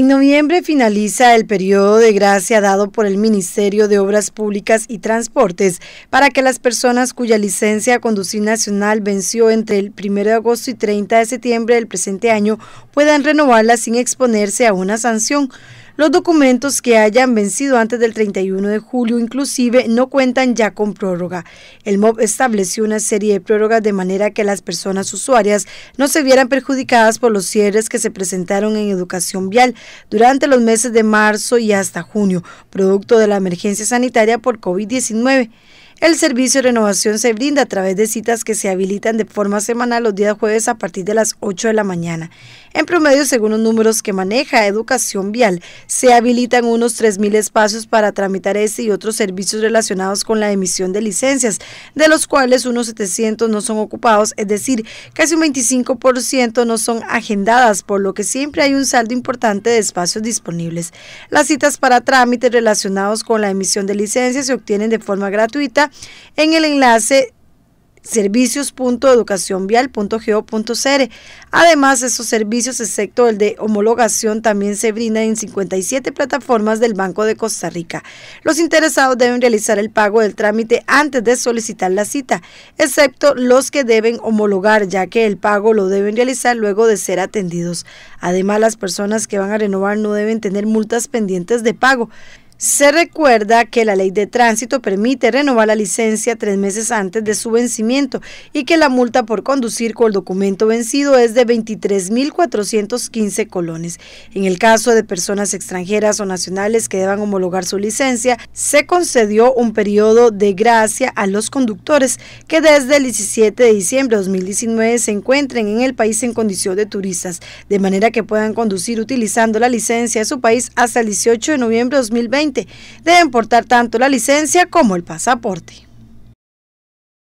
En noviembre finaliza el periodo de gracia dado por el Ministerio de Obras Públicas y Transportes para que las personas cuya licencia a conducir nacional venció entre el 1 de agosto y 30 de septiembre del presente año puedan renovarla sin exponerse a una sanción. Los documentos que hayan vencido antes del 31 de julio inclusive no cuentan ya con prórroga. El MOB estableció una serie de prórrogas de manera que las personas usuarias no se vieran perjudicadas por los cierres que se presentaron en educación vial durante los meses de marzo y hasta junio, producto de la emergencia sanitaria por COVID-19. El servicio de renovación se brinda a través de citas que se habilitan de forma semanal los días jueves a partir de las 8 de la mañana. En promedio, según los números que maneja Educación Vial, se habilitan unos 3.000 espacios para tramitar este y otros servicios relacionados con la emisión de licencias, de los cuales unos 700 no son ocupados, es decir, casi un 25% no son agendadas, por lo que siempre hay un saldo importante de espacios disponibles. Las citas para trámites relacionados con la emisión de licencias se obtienen de forma gratuita en el enlace servicios.educacionvial.geo.cr. Además, esos servicios, excepto el de homologación, también se brindan en 57 plataformas del Banco de Costa Rica. Los interesados deben realizar el pago del trámite antes de solicitar la cita, excepto los que deben homologar, ya que el pago lo deben realizar luego de ser atendidos. Además, las personas que van a renovar no deben tener multas pendientes de pago. Se recuerda que la ley de tránsito permite renovar la licencia tres meses antes de su vencimiento y que la multa por conducir con el documento vencido es de 23.415 colones. En el caso de personas extranjeras o nacionales que deban homologar su licencia, se concedió un periodo de gracia a los conductores que desde el 17 de diciembre de 2019 se encuentren en el país en condición de turistas, de manera que puedan conducir utilizando la licencia de su país hasta el 18 de noviembre de 2020 Deben portar tanto la licencia como el pasaporte.